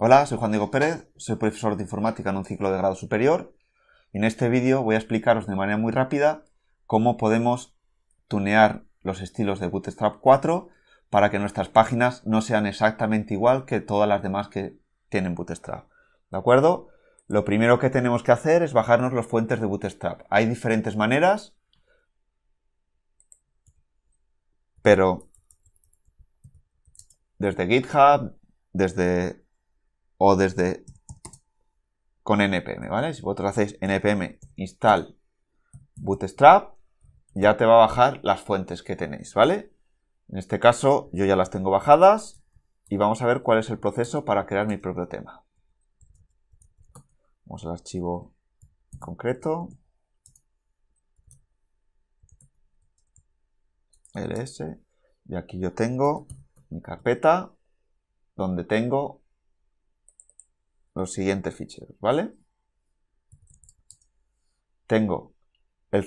Hola, soy Juan Diego Pérez, soy profesor de informática en un ciclo de grado superior y en este vídeo voy a explicaros de manera muy rápida cómo podemos tunear los estilos de Bootstrap 4 para que nuestras páginas no sean exactamente igual que todas las demás que tienen Bootstrap. ¿De acuerdo? Lo primero que tenemos que hacer es bajarnos los fuentes de Bootstrap. Hay diferentes maneras, pero desde GitHub, desde o desde con npm, ¿vale? Si vosotros hacéis npm install bootstrap, ya te va a bajar las fuentes que tenéis, ¿vale? En este caso yo ya las tengo bajadas y vamos a ver cuál es el proceso para crear mi propio tema. Vamos al archivo concreto. ls y aquí yo tengo mi carpeta donde tengo los siguientes ficheros, ¿vale? Tengo el,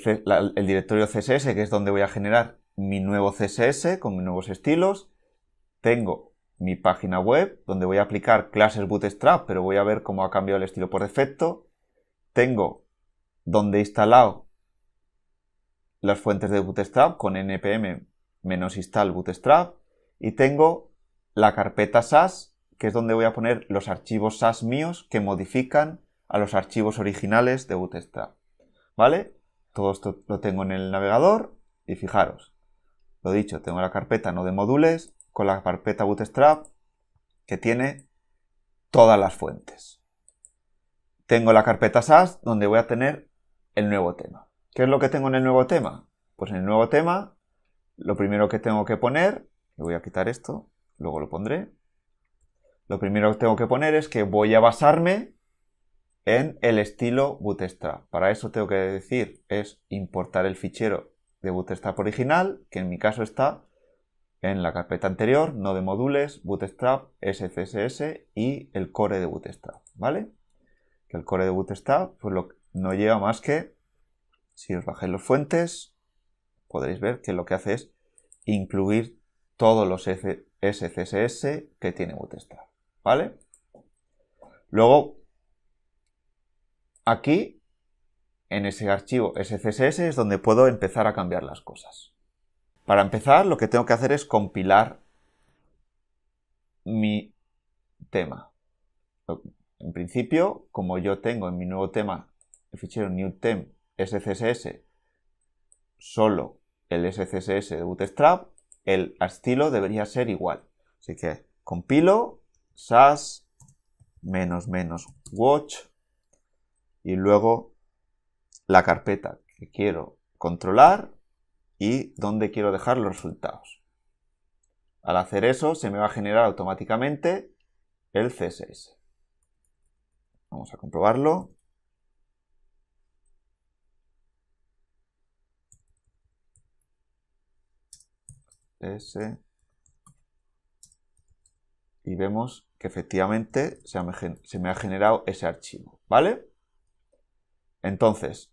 directorio CSS, que es donde voy a generar mi nuevo CSS con mis nuevos estilos. Tengo mi página web, donde voy a aplicar clases Bootstrap, pero voy a ver cómo ha cambiado el estilo por defecto. Tengo donde he instalado las fuentes de Bootstrap con npm-install bootstrap y tengo la carpeta SAS que es donde voy a poner los archivos SAS míos que modifican a los archivos originales de Bootstrap. ¿Vale? Todo esto lo tengo en el navegador y fijaros, lo dicho, tengo la carpeta no de modules con la carpeta Bootstrap que tiene todas las fuentes. Tengo la carpeta SAS donde voy a tener el nuevo tema. ¿Qué es lo que tengo en el nuevo tema? Pues en el nuevo tema, lo primero que tengo que poner, le voy a quitar esto, luego lo pondré, lo primero que tengo que poner es que voy a basarme en el estilo Bootstrap. Para eso tengo que decir es importar el fichero de Bootstrap original, que en mi caso está en la carpeta anterior, no de modules, Bootstrap, SCSS y el core de Bootstrap, ¿vale? Que el core de Bootstrap pues no lleva más que, si os bajéis los fuentes, podréis ver que lo que hace es incluir todos los SCSS que tiene Bootstrap. ¿vale? Luego, aquí, en ese archivo SCSS es donde puedo empezar a cambiar las cosas. Para empezar, lo que tengo que hacer es compilar mi tema. En principio, como yo tengo en mi nuevo tema el fichero newtem SCSS solo el SCSS de Bootstrap, el estilo debería ser igual. Así que compilo SAS, menos menos watch y luego la carpeta que quiero controlar y donde quiero dejar los resultados. Al hacer eso se me va a generar automáticamente el CSS. Vamos a comprobarlo. CSS y vemos que efectivamente se me ha generado ese archivo, ¿vale? Entonces,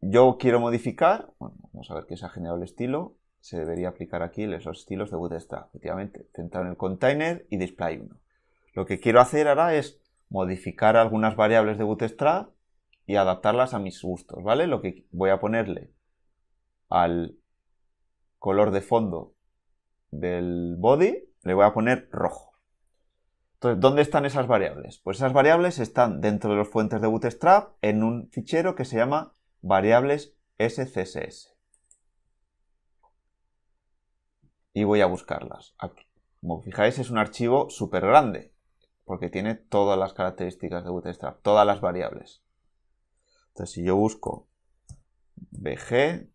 yo quiero modificar, vamos a ver que se ha generado el estilo, se debería aplicar aquí los estilos de bootstrap, efectivamente, centrar en el container y display 1. Lo que quiero hacer ahora es modificar algunas variables de bootstrap y adaptarlas a mis gustos, ¿vale? Lo que voy a ponerle al color de fondo del body le voy a poner rojo. Entonces, ¿dónde están esas variables? Pues esas variables están dentro de los fuentes de Bootstrap en un fichero que se llama variables SCSS. Y voy a buscarlas. Aquí. Como fijáis, es un archivo súper grande, porque tiene todas las características de Bootstrap, todas las variables. Entonces, si yo busco bg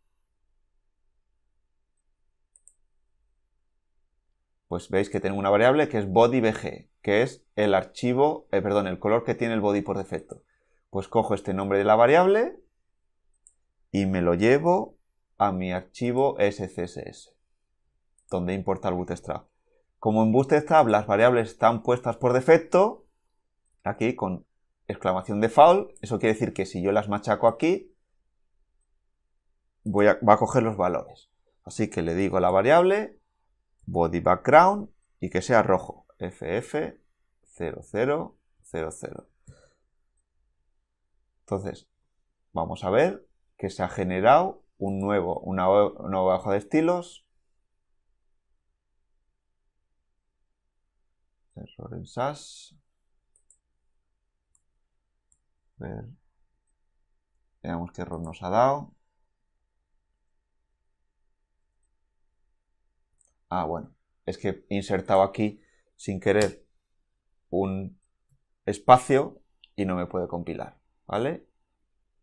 pues veis que tengo una variable que es body.bg, que es el archivo, eh, perdón, el color que tiene el body por defecto. Pues cojo este nombre de la variable y me lo llevo a mi archivo SCSS, donde importa el bootstrap. Como en bootstrap las variables están puestas por defecto, aquí con exclamación de default, eso quiere decir que si yo las machaco aquí, voy a, va a coger los valores. Así que le digo a la variable body background y que sea rojo, FF0000. Entonces, vamos a ver que se ha generado un nuevo, una, nueva hoja de estilos. Error en SAS. Veamos qué error nos ha dado. ah, bueno, es que he insertado aquí sin querer un espacio y no me puede compilar, ¿vale?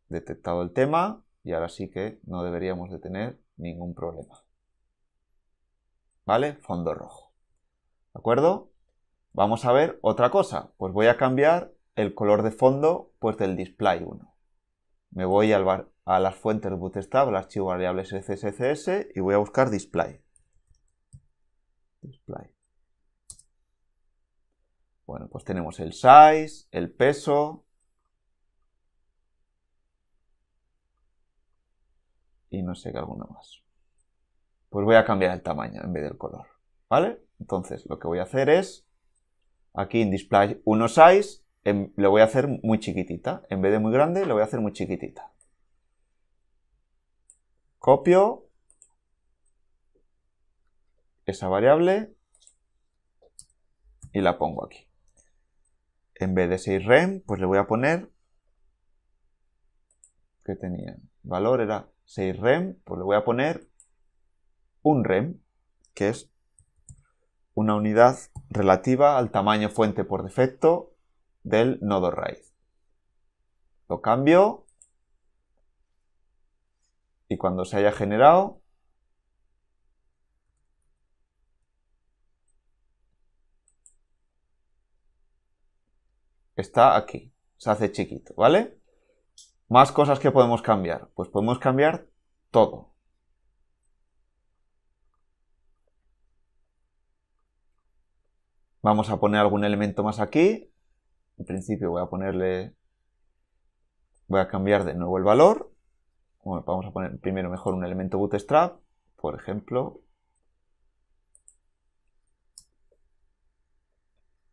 Detectado el tema y ahora sí que no deberíamos de tener ningún problema. ¿Vale? Fondo rojo. ¿De acuerdo? Vamos a ver otra cosa. Pues voy a cambiar el color de fondo pues del display 1. Me voy a las fuentes Bootstrap, al archivo variables CSS, y voy a buscar display. Display. Bueno, pues tenemos el size, el peso. Y no sé qué alguno más. Pues voy a cambiar el tamaño en vez del color. ¿Vale? Entonces lo que voy a hacer es, aquí en display 1 size, le em, lo voy a hacer muy chiquitita. En vez de muy grande, lo voy a hacer muy chiquitita. Copio esa variable y la pongo aquí. En vez de 6 rem, pues le voy a poner que tenía valor era 6 rem, pues le voy a poner un rem, que es una unidad relativa al tamaño fuente por defecto del nodo raíz. Lo cambio y cuando se haya generado está aquí, se hace chiquito, ¿vale? Más cosas que podemos cambiar. Pues podemos cambiar todo. Vamos a poner algún elemento más aquí. En principio voy a ponerle... Voy a cambiar de nuevo el valor. vamos a poner primero mejor un elemento bootstrap, por ejemplo.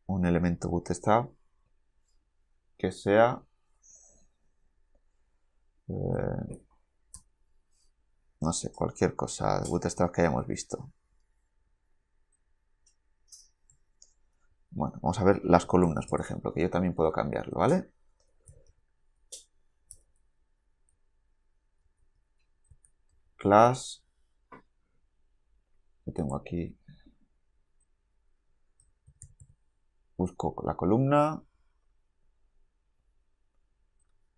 Un elemento bootstrap que sea eh, no sé, cualquier cosa, de Bootstrap que hayamos visto. Bueno, vamos a ver las columnas, por ejemplo, que yo también puedo cambiarlo, ¿vale? Class. Yo tengo aquí. Busco la columna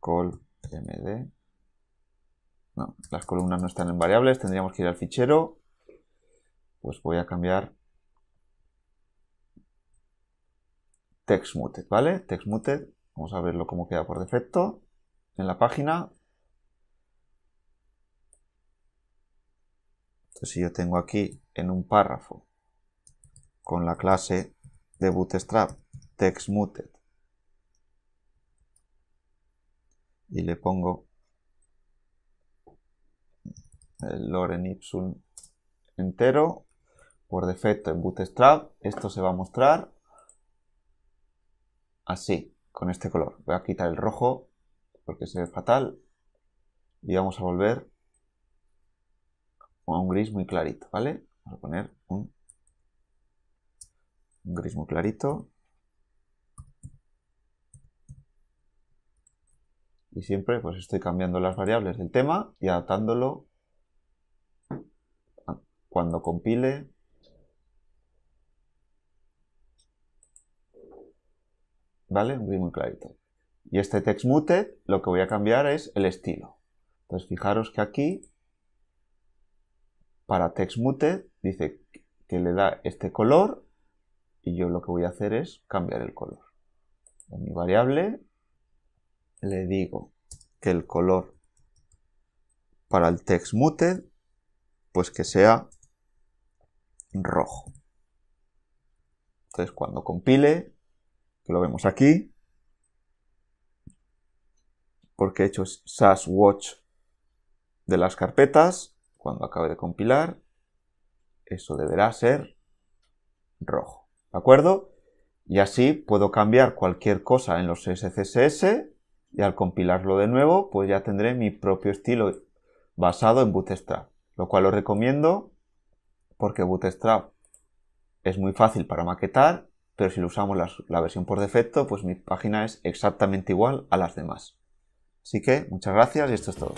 col md. las columnas no están en variables, tendríamos que ir al fichero. Pues voy a cambiar textmuted, ¿vale? Textmuted, vamos a verlo cómo queda por defecto en la página. Entonces, si yo tengo aquí en un párrafo con la clase de Bootstrap textmuted y le pongo el en ipsum entero por defecto en Bootstrap. Esto se va a mostrar así, con este color. Voy a quitar el rojo porque se ve fatal y vamos a volver a un gris muy clarito, ¿vale? Vamos a poner un gris muy clarito y siempre pues estoy cambiando las variables del tema y adaptándolo cuando compile ¿vale? Muy, muy clarito. Y este text muted lo que voy a cambiar es el estilo. Entonces fijaros que aquí para text muted dice que le da este color y yo lo que voy a hacer es cambiar el color. En mi variable le digo que el color para el text muted, pues que sea rojo. Entonces cuando compile, que lo vemos aquí, porque he hecho sas watch de las carpetas, cuando acabe de compilar, eso deberá ser rojo, ¿de acuerdo? Y así puedo cambiar cualquier cosa en los SCSS y al compilarlo de nuevo pues ya tendré mi propio estilo basado en Bootstrap, lo cual lo recomiendo porque Bootstrap es muy fácil para maquetar, pero si lo usamos la, la versión por defecto pues mi página es exactamente igual a las demás. Así que muchas gracias y esto es todo.